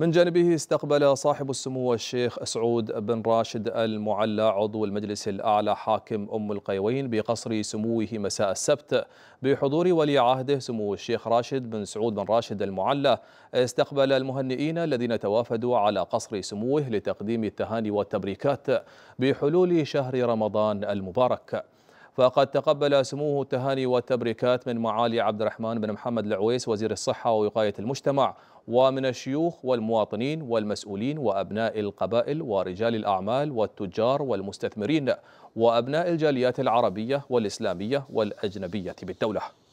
من جانبه استقبل صاحب السمو الشيخ سعود بن راشد المعلى عضو المجلس الأعلى حاكم أم القيوين بقصر سموه مساء السبت بحضور ولي عهده سمو الشيخ راشد بن سعود بن راشد المعلى استقبل المهنئين الذين توافدوا على قصر سموه لتقديم التهاني والتبريكات بحلول شهر رمضان المبارك فقد تقبل سموه التهاني والتبريكات من معالي عبد الرحمن بن محمد العويس وزير الصحة ووقاية المجتمع ومن الشيوخ والمواطنين والمسؤولين وأبناء القبائل ورجال الأعمال والتجار والمستثمرين وأبناء الجاليات العربية والإسلامية والأجنبية بالدولة